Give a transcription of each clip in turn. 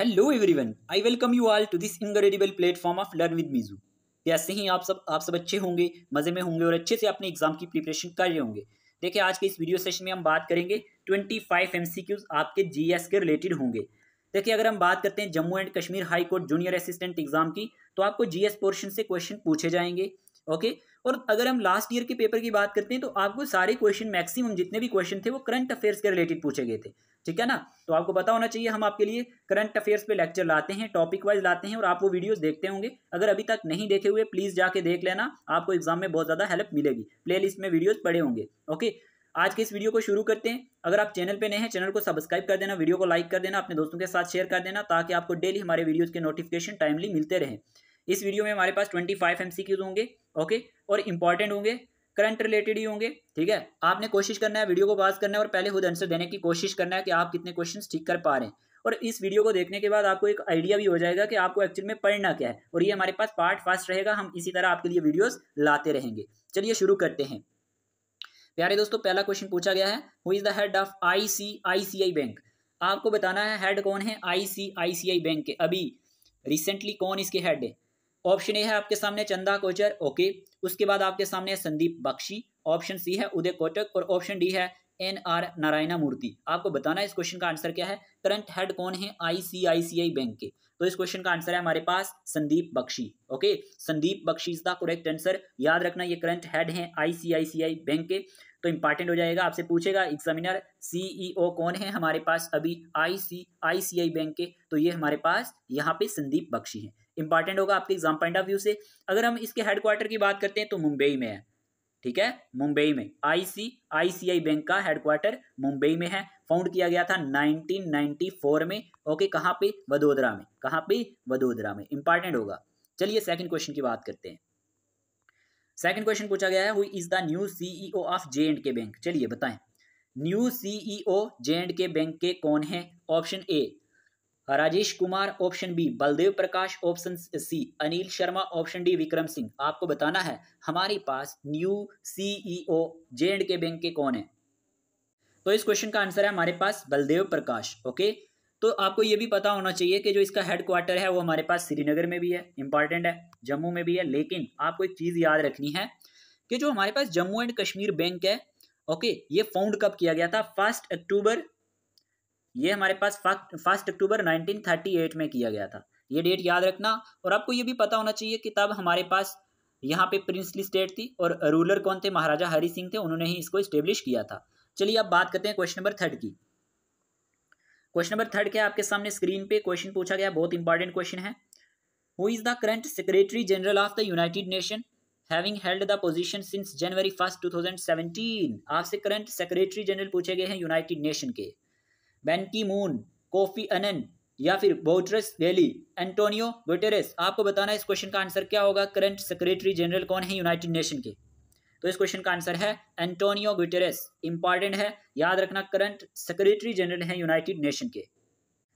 Hello everyone I welcome you all to this incredible platform of learn with मीजू कैसे ही आप सब आप सब अच्छे होंगे मज़े में होंगे और अच्छे से अपने एग्जाम की प्रिपरेशन कर रहे होंगे देखिए आज के इस वीडियो सेशन में हम बात करेंगे ट्वेंटी फाइव एम आपके जी के रिलेटेड होंगे देखिए अगर हम बात करते हैं Jammu and Kashmir high court junior assistant exam की तो आपको जी पोर्शन से क्वेश्चन पूछे जाएंगे ओके okay? और अगर हम लास्ट ईयर के पेपर की बात करते हैं तो आपको सारे क्वेश्चन मैक्सिमम जितने भी क्वेश्चन थे वो करंट अफेयर्स के रिलेटेड पूछे गए थे ठीक है ना तो आपको पता होना चाहिए हम आपके लिए करंट अफेयर्स पे लेक्चर लाते हैं टॉपिक वाइज लाते हैं और आप वो वीडियोस देखते होंगे अगर अभी तक नहीं देखे हुए प्लीज़ जाके देख लेना आपको एग्जाम में बहुत ज़्यादा हेल्प मिलेगी प्लेलिस्ट में वीडियोज़ पड़े होंगे ओके आज के इस वीडियो को शुरू करते हैं अगर आप चैनल पे नए हैं चैनल को सब्सक्राइब कर देना वीडियो को लाइक कर देना अपने दोस्तों के साथ शेयर कर देना ताकि आपको डेली हमारे वीडियोज़ के नोटिफिकेशन टाइमली मिलते रहें इस वीडियो में हमारे पास ट्वेंटी फाइव एम होंगे ओके और इंपॉर्टेंट होंगे करंट रिलेटेड ही होंगे ठीक है आपने कोशिश करना है वीडियो को पास करना है और पहले खुद आंसर देने की कोशिश करना है कि आप कितने क्वेश्चन ठीक कर पा रहे हैं और इस वीडियो को देखने के बाद आपको एक आइडिया भी हो जाएगा कि आपको एक्चुअल में पढ़ना क्या है और ये हमारे पास पार्ट फास्ट रहेगा हम इसी तरह आपके लिए वीडियोस लाते रहेंगे चलिए शुरू करते हैं प्यारे दोस्तों पहला क्वेश्चन पूछा गया है who is the head of I C I C I bank आपको बताना है हेड कौन है आई C I C I bank के अभी रिसेंटली कौन इसके हेड है ऑप्शन ए है आपके सामने चंदा कोचर ओके उसके बाद आपके सामने संदीप बख्शी ऑप्शन सी है उदय कोटक और ऑप्शन डी है एन आर नारायणा मूर्ति आपको बताना है इस क्वेश्चन का आंसर क्या है करंट हेड कौन है आईसीआईसीआई बैंक के तो इस क्वेश्चन का आंसर है हमारे पास Sandeep Bakhshi okay Sandeep Bakhshi is the correct answer याद रखना ये करंट हेड है आईसीआईसीआई बैंक के तो इंपॉर्टेंट हो जाएगा आपसे पूछेगा एग्जामिनर सीईओ e कौन है हमारे पास अभी आईसीआईसीआई बैंक के तो ये हमारे पास यहाँ पे संदीप बख्शी है इंपॉर्टेंट होगा आपके एग्जाम पॉइंट ऑफ व्यू से अगर हम इसके हेडक्वार्टर की बात करते हैं तो मुंबई में है ठीक है मुंबई में आईसी आईसीआई बैंक का हेडक्वार्टर मुंबई में है फाउंड किया गया था 1994 में ओके कहाँ पे वडोदरा में कहाँ पे वडोदरा में इंपॉर्टेंट होगा चलिए सेकंड क्वेश्चन की बात करते हैं सेकंड क्वेश्चन पूछा गया है who is the new CEO of J and K bank चलिए बताएं new CEO J and K bank के कौन है option A Rajesh Kumar option B Baldev Prakash option C Anil Sharma option D Vikram Singh आपको बताना है हमारे पास new CEO J and K bank के कौन है तो इस क्वेश्चन का आंसर है हमारे पास बलदेव प्रकाश ओके तो आपको यह भी पता होना चाहिए कि जो इसका हेडक्वार्टर है वो हमारे पास श्रीनगर में भी है इंपॉर्टेंट है जम्मू में भी है लेकिन आपको एक चीज़ याद रखनी है कि जो हमारे पास जम्मू एंड कश्मीर बैंक है ओके ये फाउंड कब किया गया था फर्स्ट अक्टूबर ये हमारे पास फर्स्ट अक्टूबर 1938 में किया गया था ये डेट याद रखना और आपको ये भी पता होना चाहिए कि तब हमारे पास यहाँ पे प्रिंसली स्टेट थी और रूलर कौन थे महाराजा हरि सिंह थे उन्होंने ही इसको स्टेब्लिश किया था चलिए अब बात करते हैं क्वेश्चन नंबर थर्ड की क्वेश्चन नंबर थर्ड क्या आपके सामने स्क्रीन पे क्वेश्चन पूछा गया बहुत इंपॉर्टेंट क्वेश्चन है who is the current secretary general of the united nation having held the position since January first 2017 आपसे करंट सेक्रेटरी जनरल पूछे गए हैं यूनाइटेड नेशन के बैंकी मून कोफी अनन या फिर बोट्रस वैली एंटोनियो गुटेरेस आपको बताना इस क्वेश्चन का आंसर क्या होगा करंट सेक्रेटरी जनरल कौन है यूनाइटेड नेशन के तो इस क्वेश्चन का आंसर है एंटोनियो गुटेरेस इंपॉर्टेंट है याद रखना करंट सेक्रेटरी जनरल है यूनाइटेड नेशन के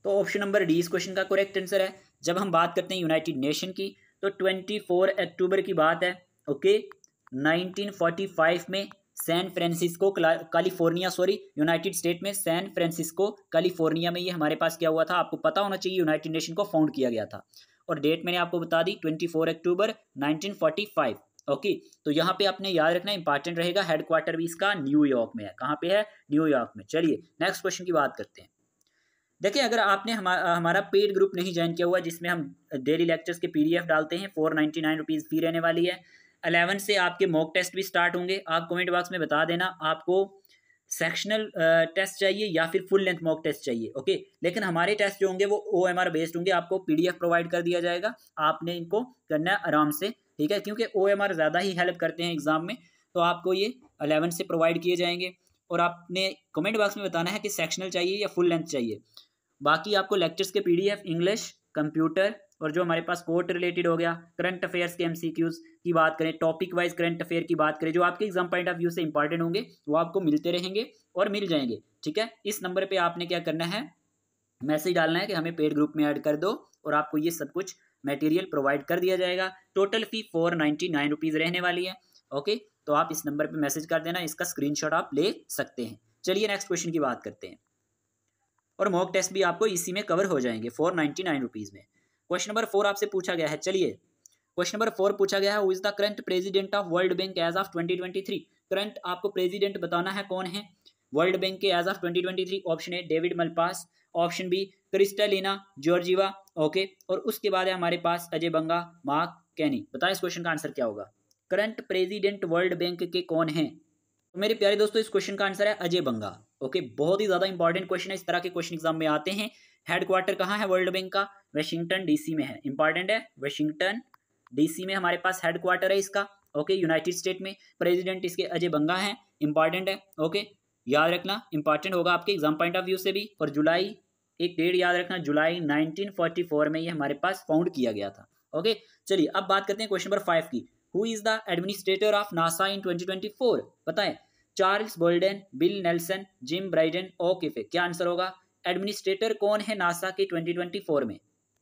तो ऑप्शन नंबर डी इस क्वेश्चन का करेक्ट आंसर है जब हम बात करते हैं यूनाइटेड नेशन की तो 24 अक्टूबर की बात है ओके okay? 1945 में San Francisco California sorry united state में सैन फ्रांसिस्को कैलिफोर्निया में ये हमारे पास क्या हुआ था आपको पता होना चाहिए यूनाइटेड नेशन को फाउंड किया गया था और डेट मैंने आपको बता दी 24 अक्टूबर 1945 ओके तो यहाँ पे आपने याद रखना इंपॉर्टेंट रहेगा हेडक्वार्टर भी इसका न्यूयॉर्क में है कहाँ पे है न्यूयॉर्क में चलिए नेक्स्ट क्वेश्चन की बात करते हैं देखिए अगर आपने हमारा हमारा पेड ग्रुप नहीं ज्वाइन किया हुआ जिसमें हम डेली लेक्चर्स के पीडीएफ डालते हैं four ninety nine rupees fee रहने वाली है अलेवन से आपके मॉक टेस्ट भी स्टार्ट होंगे आप कमेंट बॉक्स में बता देना आपको सेक्शनल टेस्ट चाहिए या फिर फुल लेंथ मॉक टेस्ट चाहिए ओके लेकिन हमारे टेस्ट जो होंगे वो ओ एम आर बेस्ड होंगे आपको पी डी एफ प्रोवाइड कर दिया जाएगा आपने इनको करना है आराम से ठीक है क्योंकि ओ एम आर ज़्यादा ही हेल्प करते हैं एग्ज़ाम में तो आपको ये अलेवन से प्रोवाइड किए जाएंगे और आपने कमेंट बॉक्स में बताना है कि सेक्शनल चाहिए या फुल लेंथ चाहिए बाकी आपको लेक्चर्स के P D F English computer और जो हमारे पास कोर्ट रिलेटेड हो गया करंट अफेयर्स के एमसीक्यूज की बात करें टॉपिक वाइज करंट अफेयर की बात करें जो आपके एग्जाम पॉइंट ऑफ व्यू से इंपॉर्टेंट होंगे वो आपको मिलते रहेंगे और मिल जाएंगे ठीक है इस नंबर पर आपने क्या करना है मैसेज डालना है कि हमें पेड ग्रुप में ऐड कर दो और आपको ये सब कुछ मटेरियल प्रोवाइड कर दिया जाएगा total fee four ninety nine rupees रहने वाली है ओके तो आप इस नंबर पे मैसेज कर देना इसका स्क्रीनशॉट आप ले सकते हैं चलिए नेक्स्ट क्वेश्चन की बात करते हैं और मॉक टेस्ट भी आपको इसी में कवर हो जाएंगे फोर नाइन्टी नाइन रुपीज़ में क्वेश्चन नंबर फोर आपसे पूछा गया है चलिए क्वेश्चन नंबर फोर पूछा गया है who is the current president of world bank as of 2023 current आपको प्रेजिडेंट बताना है कौन है वर्ल्ड बैंक के as of 2023 option A David Malpass option B Kristalina Georgieva okay और उसके बाद है हमारे पास अजय बंगा मार्क कैनी बताए इस क्वेश्चन का आंसर क्या होगा करंट प्रेजिडेंट वर्ल्ड बैंक के कौन है तो मेरे प्यारे दोस्तों इस क्वेश्चन का आंसर है अजय बंगा ओके बहुत ही ज़्यादा इंपॉर्टेंट क्वेश्चन है इस तरह के क्वेश्चन एग्जाम में आते हैं हेडक्वार्टर कहाँ है वर्ल्ड बैंक का वाशिंगटन डीसी में है इंपॉर्टेंट है वाशिंगटन डीसी में हमारे पास हेडक्वार्टर है इसका ओके यूनाइटेड स्टेट में प्रेसिडेंट इसके अजय बंगा है इंपॉर्टेंट है ओके याद रखना इंपॉर्टेंट होगा आपके एग्जाम पॉइंट ऑफ व्यू से भी और जुलाई एक डेट याद रखना जुलाई 1944 में ये हमारे पास फाउंड किया गया था ओके चलिए अब बात करते हैं क्वेश्चन नंबर फाइव की who is the administrator of NASA in 2024 बताएं Charles Bolden Bill Nelson Jim Bridenstine okay क्या आंसर होगा एडमिनिस्ट्रेटर कौन है नासा के 2024 में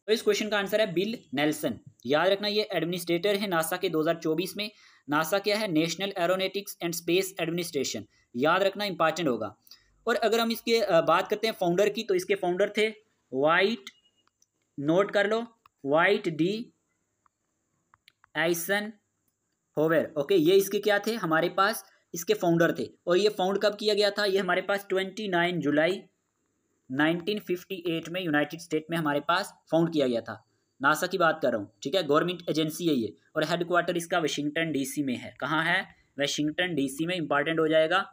तो इस क्वेश्चन का आंसर है बिल नेल्सन याद रखना ये एडमिनिस्ट्रेटर है नासा के 2024 में नासा क्या है national aeronautics and space administration याद रखना इंपॉर्टेंट होगा और अगर हम इसके बात करते हैं फाउंडर की तो इसके फाउंडर थे वाइट नोट कर लो Dwight D Eisenhower okay ये इसके क्या थे हमारे पास इसके फाउंडर थे और ये फाउंड कब किया गया था ये हमारे पास ट्वेंटी नाइन जुलाई 1958 में यूनाइटेड स्टेट में हमारे पास फाउंड किया गया था नासा की बात कर रहा हूँ ठीक है गवर्नमेंट एजेंसी है ये और हेडक्वार्टर इसका वाशिंगटन डीसी में है कहाँ है वाशिंगटन डीसी में इंपॉर्टेंट हो जाएगा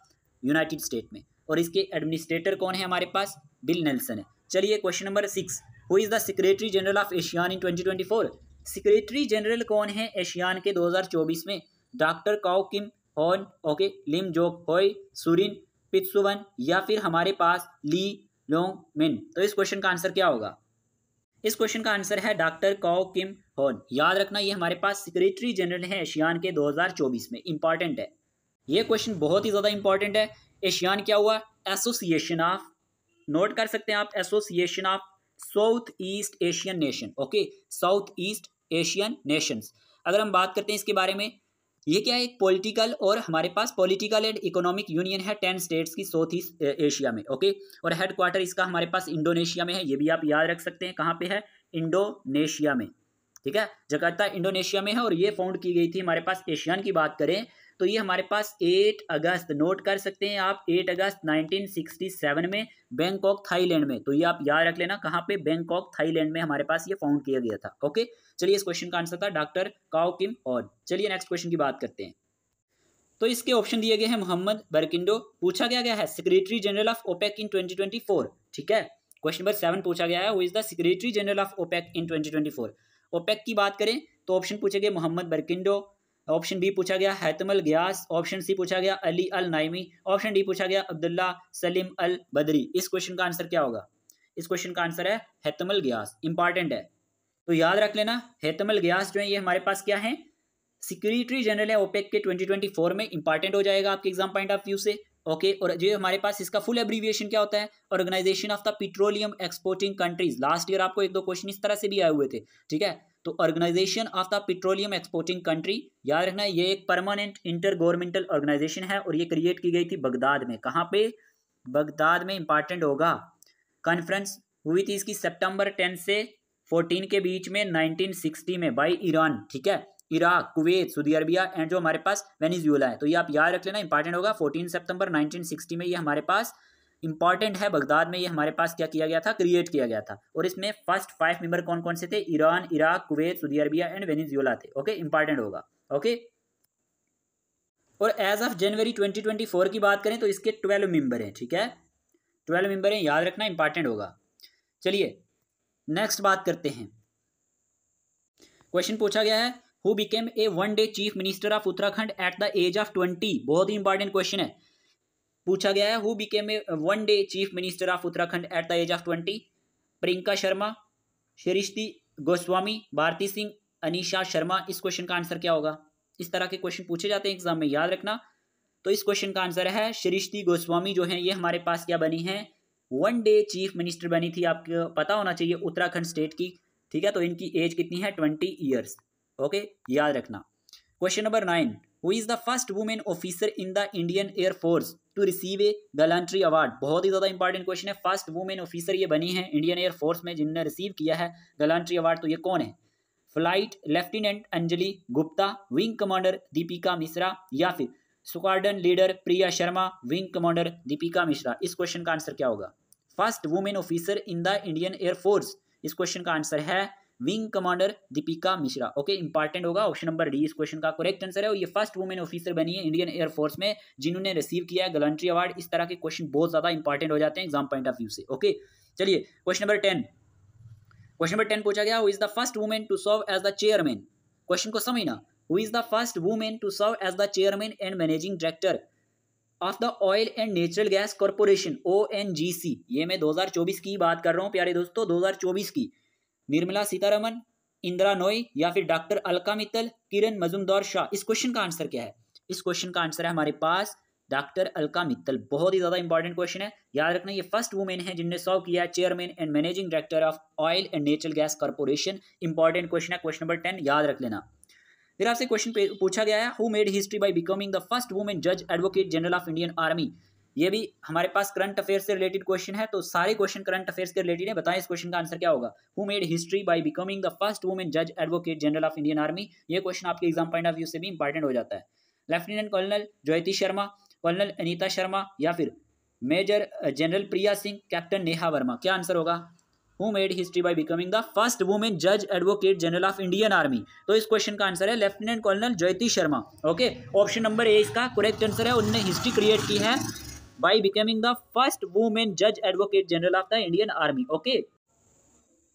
यूनाइटेड स्टेट में और इसके एडमिनिस्ट्रेटर कौन है हमारे पास बिल नेल्सन है चलिए question number six who is the secretary general of ASEAN in twenty secretary general कौन है एशियान के दो में doctor Kao Kim Hourn okay Lim Jock Hoi Surin पित्सुवन या फिर हमारे पास ली मिन तो इस क्वेश्चन का आंसर क्या होगा इस क्वेश्चन का आंसर है डॉक्टर कौ किम होन याद रखना ये हमारे पास सेक्रेटरी जनरल है एशियान के 2024 में इंपॉर्टेंट है ये क्वेश्चन बहुत ही ज़्यादा इंपॉर्टेंट है एशियान क्या हुआ एसोसिएशन ऑफ नोट कर सकते हैं आप association of south east Asian nation okay south east Asian nations अगर हम बात करते हैं इसके बारे में ये क्या है एक पॉलिटिकल और हमारे पास पॉलिटिकल एंड इकोनॉमिक यूनियन है टेन स्टेट्स की साउथ ईस्ट एशिया में ओके और हेड क्वार्टर इसका हमारे पास इंडोनेशिया में है ये भी आप याद रख सकते हैं कहाँ पे है इंडोनेशिया में ठीक है जकार्ता इंडोनेशिया में है और ये फाउंड की गई थी हमारे पास एशियान की बात करें तो ये हमारे पास 8 अगस्त नोट कर सकते हैं आप 8 अगस्त 1967 में बैंकॉक थाईलैंड में तो ये आप याद रख लेना कहाँ पे बैंकॉक थाईलैंड में हमारे पास ये फाउंड किया गया था ओके चलिए इस क्वेश्चन का आंसर था डॉक्टर काओ किम और चलिए नेक्स्ट क्वेश्चन की बात करते हैं तो इसके ऑप्शन दिए गए हैं मोहम्मद बरकिंडो पूछा गया गया है secretary general of OPEC in twenty ठीक है क्वेश्चन नंबर सेवन पूछा गया है वो is the secretary general of OPEC in twenty OPEC की बात करें तो ऑप्शन पूछे गए मोहम्मद बरकिंडो ऑप्शन बी पूछा गया हैतमल ग्यास ऑप्शन सी पूछा गया Ali Al Naimi option D पूछा गया अब्दुल्ला सलीम अल बदरी इस क्वेश्चन का आंसर क्या होगा इस क्वेश्चन का आंसर है हैतमल ग्यास इंपॉर्टेंट है तो याद रख लेना हैतमल ग्यास जो है ये हमारे पास क्या है सिक्योरिटी जनरल है ओपेक के 2024 में इंपॉर्टेंट हो जाएगा आपके एग्जाम पॉइंट ऑफ व्यू से ओके और जो हमारे पास इसका फुल एब्रीविएशन क्या होता है organisation of the petroleum exporting countries last year आपको एक दो क्वेश्चन इस तरह से भी आए हुए थे ठीक है तो organisation of the petroleum exporting country याद रखना ये एक परमानेंट इंटर गवर्नमेंटल ऑर्गेनाइजेशन है और ये क्रिएट की गई थी बगदाद में कहाँ पे बगदाद में इंपॉर्टेंट होगा कॉन्फ्रेंस हुई थी इसकी सेप्टेम्बर टेन से फोर्टीन के बीच में नाइनटीन में बाई ईरान ठीक है Iraq Kuwait Saudi Arabia and जो हमारे पास वेनिजुएला है तो ये आप याद रख लेना इंपॉर्टेंट होगा फोर्टीन सितंबर 1960 में ये हमारे पास इंपॉर्टेंट है बगदाद में ये हमारे पास क्या किया गया था क्रिएट किया गया था और इसमें फर्स्ट फाइव मेंबर कौन कौन से थे Iran Iraq Kuwait Saudi Arabia and Venezuela थे ओके इंपॉर्टेंट होगा ओके और एज ऑफ जनवरी 2024 की बात करें तो इसके ट्वेल्व मेंबर हैं ठीक है ट्वेल्व मेंबर हैं याद रखना इंपॉर्टेंट होगा चलिए नेक्स्ट बात करते हैं क्वेश्चन पूछा गया है who became a one day chief minister of Uttarakhand at the age of twenty बहुत ही इंपॉर्टेंट क्वेश्चन है पूछा गया है who became a one day chief minister of Uttarakhand at the age of twenty Priyanka Sharma Shrishti Goswami Bharti Singh Anisha Sharma इस क्वेश्चन का आंसर क्या होगा इस तरह के क्वेश्चन पूछे जाते हैं एग्जाम में याद रखना तो इस क्वेश्चन का आंसर है श्रिष्टि गोस्वामी जो है ये हमारे पास क्या बनी है वन डे चीफ मिनिस्टर बनी थी आपको पता होना चाहिए उत्तराखंड स्टेट की ठीक है तो इनकी एज कितनी है ट्वेंटी ईयर्स ओके याद रखना question number nine who is the first women officer in the Indian air force to receive a gallantry award बहुत ही ज़्यादा इंपॉर्टेंट क्वेश्चन है फर्स्ट वुमेन ऑफिसर ये बनी है इंडियन एयरफोर्स में जिनने रिसीव किया है गलांट्री अवार्ड तो ये कौन है flight lieutenant Anjali Gupta wing commander Deepika Mishra या फिर squadron leader Priya Sharma wing commander Deepika Mishra इस क्वेश्चन का आंसर क्या होगा first women officer in the Indian air force इस क्वेश्चन का आंसर है wing commander Deepika Mishra okay important होगा ऑप्शन नंबर डी इस क्वेश्चन का करेक्ट आंसर है और ये फर्स्ट वुमेन ऑफिसर बनी है इंडियन एयरफोर्स में जिन्होंने रिसीव किया है गलंट्री अवार्ड इस तरह के क्वेश्चन बहुत ज़्यादा इंपॉर्टेंट हो जाते हैं एग्जाम पॉइंट ऑफ व्यू से ओके चलिए question number ten question number ten पूछा गया who is the first women to serve as the chairman question को समझना who is the first women to serve as the chairman and managing director of the oil and natural gas corporation O N G C ये मैं 2024 की बात कर रहा हूँ प्यारे दोस्तों 2024 की निर्मला सीतारमन इंदिरा नोई या फिर डॉक्टर अलका मित्तल किरण मजुमदार शाह इस क्वेश्चन का आंसर क्या है इस क्वेश्चन का आंसर है हमारे पास डॉक्टर अलका मित्तल बहुत ही ज़्यादा इंपॉर्टेंट क्वेश्चन है याद रखना ये फर्स्ट वुमेन है जिनने सॉल्व किया chairman and managing director of oil and natural gas corporation important question है क्वेश्चन नंबर टेन याद रख लेना फिर आपसे क्वेश्चन पूछा गया है who made history by becoming the first women जज advocate general of Indian army ये भी हमारे पास करंट अफेयर से रिलेटेड क्वेश्चन है तो सारे क्वेश्चन करंट अफेयर्स के रिलेटेड है बताएं इस क्वेश्चन का आंसर क्या होगा who made history by becoming the first women जज advocate general of Indian army ये क्वेश्चन आपके एग्जाम पॉइंट ऑफ व्यू से भी इंपॉर्टेंट हो जाता है lieutenant colonel Jyoti Sharma colonel Anita Sharma या फिर major general Priya Singh captain Neha Verma क्या आंसर होगा who made history by becoming the first women जज advocate general of Indian army तो इस क्वेश्चन का आंसर है lieutenant colonel Jyoti Sharma okay option number A इसका करेक्ट आंसर है उनने हिस्ट्री क्रिएट की है by becoming the first woman जज advocate general of the Indian army okay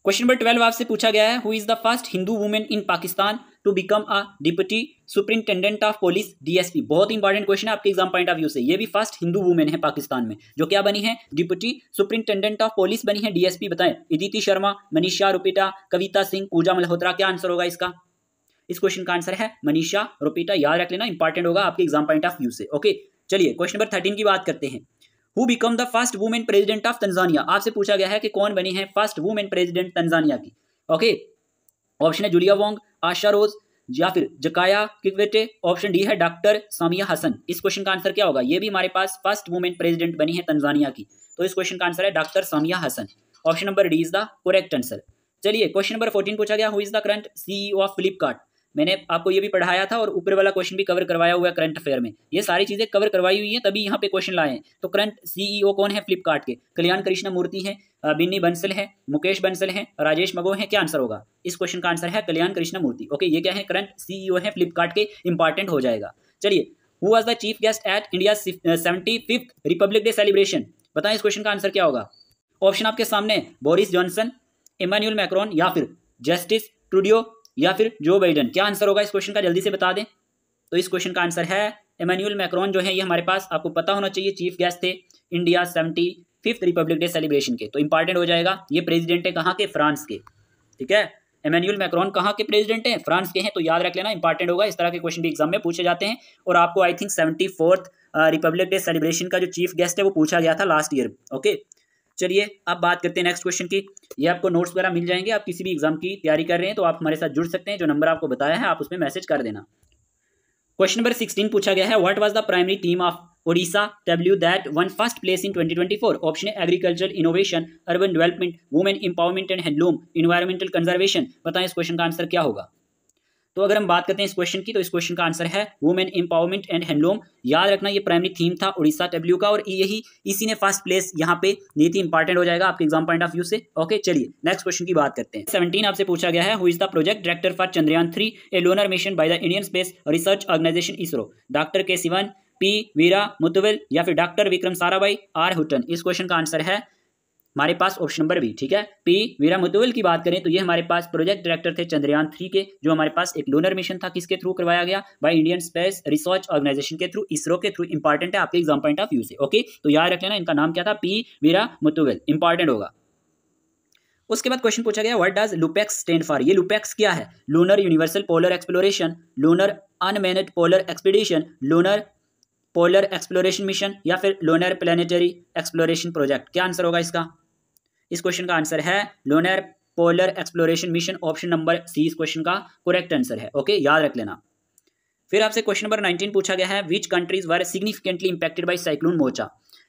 question number twelve आपसे पूछा गया है who is the first Hindu women in Pakistan to become a deputy superintendent of police DSP बहुत important question है आपके exam point of view से ये भी फर्स्ट हिंदू वुमेन है पाकिस्तान में जो क्या बनी है डिप्टी सुप्रिंटेंडेंट ऑफ पुलिस बनी है डीएसपी बताएं इदिति शर्मा मनीषा रुपेटा कविता सिंह पूजा मल्होत्रा क्या आंसर होगा इसका इस क्वेश्चन का आंसर है मनीषा रुपेटा याद रख लेना इंपॉर्टेंट होगा आपके एग्जाम पॉइंट ऑफ व्यू से ओके चलिए क्वेश्चन नंबर थर्टीन की बात करते हैं who become the first women president of Tanzania आपसे पूछा गया है कि कौन बनी है फर्स्ट वुमेन प्रेजिडेंट तंजानिया की ओके ऑप्शन है जूलिया वोंग आशा रोज या फिर जकाया किकवेटे ऑप्शन डी है डॉक्टर सामिया हसन इस क्वेश्चन का आंसर क्या होगा ये भी हमारे पास फर्स्ट वुमेन प्रेसिडेंट बनी है तंजानिया की तो इस क्वेश्चन का आंसर है doctor Samia Hassan option number D is the correct answer चलिए क्वेश्चन नंबर फोर्टीन पूछा गया who is the current CEO of Flipkart मैंने आपको ये भी पढ़ाया था और ऊपर वाला क्वेश्चन भी कवर करवाया हुआ है करंट अफेयर में ये सारी चीज़ें कवर करवाई हुई हैं तभी यहाँ पे क्वेश्चन लाए तो करंट सीईओ e कौन है फ्लिपकार्ट के कल्याण कृष्ण मूर्ति है बिन्नी बंसल है मुकेश बंसल है राजेश मगो है क्या आंसर होगा इस क्वेश्चन का आंसर है कल्याण कृष्ण मूर्ति ओके ये क्या है करंट सीईओ है फ्लिपकार्ट के इंपॉर्टेंट हो जाएगा चलिए who was the chief guest at India seventy fifth republic day celebration बताएं इस क्वेश्चन का आंसर क्या होगा ऑप्शन आपके सामने बोरिस जॉनसन इमान्यूल मैक्रोन या फिर जस्टिस ट्रूडियो या फिर जो बाइडन क्या आंसर होगा इस क्वेश्चन का जल्दी से बता दें तो इस क्वेश्चन का आंसर है इमैनुअल मैक्रॉन जो है ये हमारे पास आपको पता होना चाहिए चीफ गेस्ट थे India seventy fifth republic day celebration के तो इंपॉर्टेंट हो जाएगा ये प्रेसिडेंट है कहाँ के फ्रांस के ठीक है इमैनुअल मैक्रॉन कहाँ के प्रेसिडेंट हैं फ्रांस के हैं तो याद रख लेना इंपॉर्टेंट होगा इस तरह के क्वेश्चन भी एग्जाम में पूछे जाते हैं और आपको I think seventy fourth republic day celebration का जो चीफ गेस्ट है वो पूछा गया था लास्ट ईयर ओके चलिए अब बात करते हैं नेक्स्ट क्वेश्चन की ये आपको नोट्स वगैरह मिल जाएंगे आप किसी भी एग्जाम की तैयारी कर रहे हैं तो आप हमारे साथ जुड़ सकते हैं जो नंबर आपको बताया है आप उसमें मैसेज कर देना क्वेश्चन नंबर सिक्सटीन पूछा गया है what was the primary team of Odisha W that won first place in 2024 option agriculture innovation urban development women empowerment and handloom environmental conservation बताएं इस क्वेश्चन का आंसर क्या होगा तो अगर हम बात करते हैं इस क्वेश्चन की तो इस क्वेश्चन का आंसर है वुमेन एम्पावरमेंट एंड हैंडलूम याद रखना ये प्राइमरी थीम था उड़ीसा डब्ल्यू का और यही इसी ने फर्स्ट प्लेस यहाँ पे नीति इंपॉर्टेंट हो जाएगा आपके एग्जाम पॉइंट ऑफ व्यू से ओके चलिए नेक्स्ट क्वेश्चन की बात करते हैं सेवेंटीन आपसे पूछा गया है who is the project director for Chandrayaan three a lunar mission by the Indian Space Research Organisation ISRO doctor K Sivan P Veera Muthuvel या फिर doctor Vikram Sarabhai R Hutton इस क्वेश्चन का आंसर है हमारे पास ऑप्शन नंबर बी ठीक है पी वीरा मुतुल की बात करें तो ये हमारे पास प्रोजेक्ट डायरेक्टर थे चंद्रयान थ्री के जो हमारे पास एक लोनर मिशन था किसके थ्रू करवाया गया by Indian Space Research Organisation के थ्रू इसरो के थ्रू इंपॉर्टेंट है आपके एग्जाम पॉइंट ऑफ व्यू से ओके तो याद रख लेना इनका नाम क्या था पी वीरा मुतुल इंपॉर्टेंट होगा उसके बाद क्वेश्चन पूछा गया what does LUPEX stand for ये लुपेक्स क्या है lunar universal polar exploration lunar unmanned polar expedition lunar polar exploration mission या फिर लोनर प्लानिटरी एक्सप्लोरेशन प्रोजेक्ट क्या आंसर होगा इसका इस क्वेश्चन का आंसर है lunar polar exploration mission option number C इस क्वेश्चन का करेक्ट आंसर है ओके याद रख लेना फिर आपसे क्वेश्चन नंबर नाइनटीन पूछा गया है which countries were significantly impacted by cyclone Mocha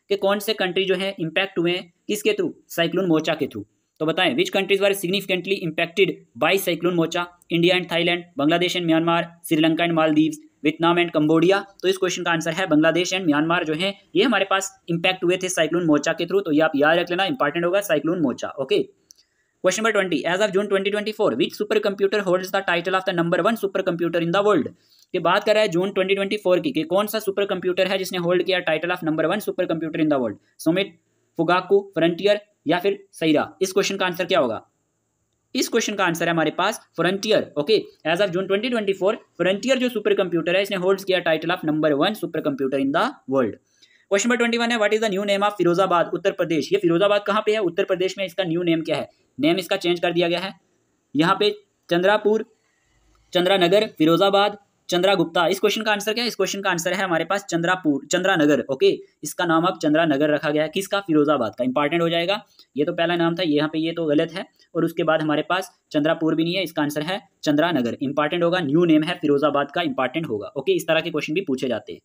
के कौन से कंट्री जो है इंपैक्ट हुए हैं किसके थ्रू साइक्लोन मोचा के थ्रू तो बताएं विच countries were significantly impacted by cyclone mocha India and Thailand Bangladesh and Myanmar Sri Lanka and Maldives Vietnam and Cambodia तो इस क्वेश्चन का आंसर है बांग्लादेश एंड म्यांमार जो है ये हमारे पास इंपैक्ट हुए थे साइक्लोन मोर्चा के थ्रू तो ये आप याद रख लेना इंपॉर्टेंट होगा cyclone Mocha okay question number twenty as of June twenty twenty four which super computer holds the title of the number one super computer in the world ये बात कर रहा है जून ट्वेंटी ट्वेंटी फोर की कि कौन सा सुपर कंप्यूटर है जिसने होल्ड किया title of number one super computer in the world Summit Fugaku Frontier या फिर सैरा इस क्वेश्चन का आंसर क्या होगा इस क्वेश्चन का आंसर है हमारे पास Frontier okay as of June 2024 Frontier जो सुपर कंप्यूटर है इसने होल्ड्स किया title of number one super computer in the world question number twenty one है what is the new name of Firozabad Uttar Pradesh ये फिरोजाबाद कहाँ पे है उत्तर प्रदेश में इसका न्यू नेम क्या है नेम इसका चेंज कर दिया गया है यहाँ पे चंद्रापुर चंद्रानगर फिरोजाबाद चंद्रा गुप्ता इस क्वेश्चन का आंसर क्या है इस क्वेश्चन का आंसर है हमारे पास चंद्रापुर चंद्रानगर ओके इसका नाम अब चंद्रानगर रखा गया है किसका फिरोजाबाद का इंपॉर्टेंट हो जाएगा ये तो पहला नाम था यहाँ पे ये तो गलत है और उसके बाद हमारे पास चंद्रापुर भी नहीं है इसका आंसर है चंद्रानगर इंपॉर्टेंट होगा न्यू नेम है फिरोजाबाद का इंपॉर्टेंट होगा ओके इस तरह के क्वेश्चन भी पूछे जाते हैं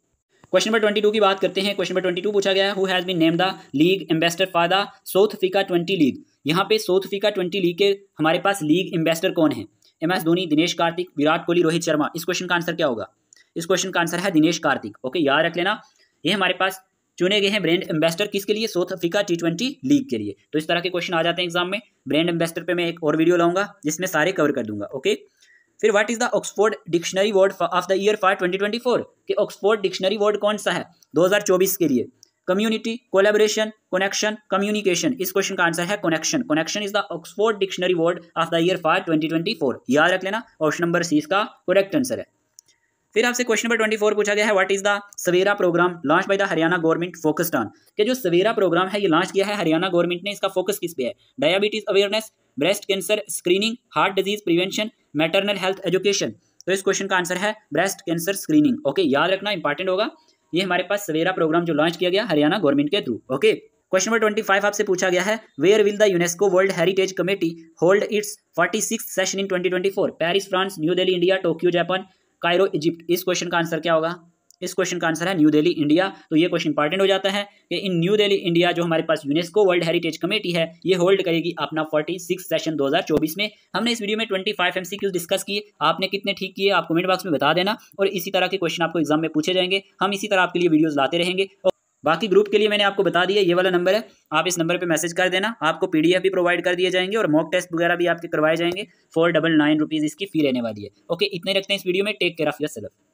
क्वेश्चन नंबर ट्वेंटी टू की बात करते हैं क्वेश्चन नंबर ट्वेंटी टू पूछा गया है who has been name the league ambassador for the South Africa twenty league यहाँ पे साउथ अफ्रीका ट्वेंटी लीग के हमारे पास लीग एम्बेस्टर कौन है एम एस धोनी दिनेश कार्तिक विराट कोहली रोहित शर्मा इस क्वेश्चन का आंसर क्या होगा इस क्वेश्चन का आंसर है दिनेश कार्तिक ओके याद रख लेना ये हमारे पास चुने गए हैं ब्रांड एम्बेसडर किसके लिए South Africa T twenty league के लिए तो इस तरह के क्वेश्चन आ जाते हैं एग्जाम में ब्रांड एम्बेसडर पे मैं एक और वीडियो लाऊंगा जिसमें सारे कवर कर दूंगा ओके फिर what is the Oxford dictionary word of the year for twenty twenty four Oxford dictionary word कौन सा है 2024 के लिए कम्युनिटी कोलेबरेशन कनेक्शन कम्युनिकेशन इस क्वेश्चन का आंसर है connection connection is the Oxford dictionary word of the year for 2024 याद रख लेना ऑप्शन नंबर सी इसका करेक्ट आंसर है फिर आपसे क्वेश्चन नंबर 24 पूछा गया है what is the Savera programme launch by the Haryana government focused on के जो सवेरा प्रोग्राम है ये लॉन्च किया है हरियाणा गवर्नमेंट ने इसका फोकस किस पे है diabetes awareness breast cancer screening heart disease prevention maternal health education तो इस क्वेश्चन का आंसर है ब्रेस्ट कैंसर स्क्रीनिंग ओके याद रखना इंपॉर्टेंट होगा ये हमारे पास सवेरा प्रोग्राम जो लॉन्च किया गया हरियाणा गवर्नमेंट के through okay question number twenty five आपसे पूछा गया है where will the UNESCO world heritage committee hold its forty six session in twenty twenty four Paris France New Delhi India Tokyo Japan Cairo Egypt इस question का answer क्या होगा इस question का आंसर है न्यू दिल्ली इंडिया तो ये क्वेश्चन इंपॉर्टेंट हो जाता है कि इन न्यू दिल्ली इंडिया जो हमारे पास यूनेस्को वर्ल्ड हेरिटेज कमेटी है ये होल्ड करेगी अपना फोर्टी सिक्स सेशन दो हज़ार चौबीस में हमने इस वीडियो में twenty five M C Qs discuss किए आपने कितने ठीक किए आप कमेंट बॉक्स में बता देना और इसी तरह के क्वेश्चन आपको एग्जाम में पूछे जाएंगे हम इसी तरह आपके लिए वीडियोज़ लाते रहेंगे बाकी ग्रुप के लिए मैंने आपको बता दिया ये वाला नंबर है आप इस नंबर पे मैसेज कर देना आपको पीडीएफ भी प्रोवाइड कर दिए जाएंगे और मॉक टेस्ट वगैरह भी आपके करवाए जाएंगे फोर डबल नाइन रुपीज़ इसकी फी रहने वाली है ओके इतने रखते हैं इस वीडियो में take care of your self